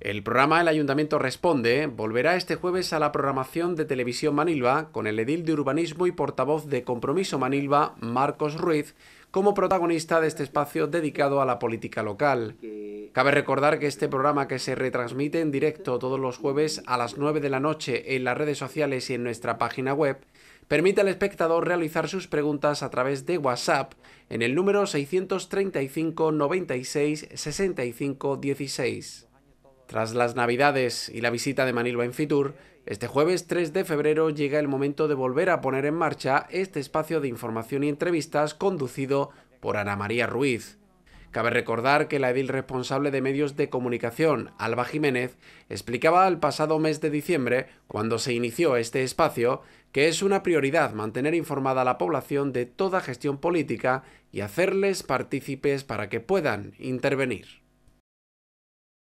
El programa El Ayuntamiento Responde volverá este jueves a la programación de Televisión Manilva con el edil de urbanismo y portavoz de Compromiso Manilva, Marcos Ruiz, como protagonista de este espacio dedicado a la política local. Cabe recordar que este programa que se retransmite en directo todos los jueves a las 9 de la noche en las redes sociales y en nuestra página web permite al espectador realizar sus preguntas a través de WhatsApp en el número 635 96 65 16. Tras las Navidades y la visita de Manilva en Fitur, este jueves 3 de febrero llega el momento de volver a poner en marcha este espacio de información y entrevistas conducido por Ana María Ruiz. Cabe recordar que la edil responsable de medios de comunicación, Alba Jiménez, explicaba el pasado mes de diciembre, cuando se inició este espacio, que es una prioridad mantener informada a la población de toda gestión política y hacerles partícipes para que puedan intervenir.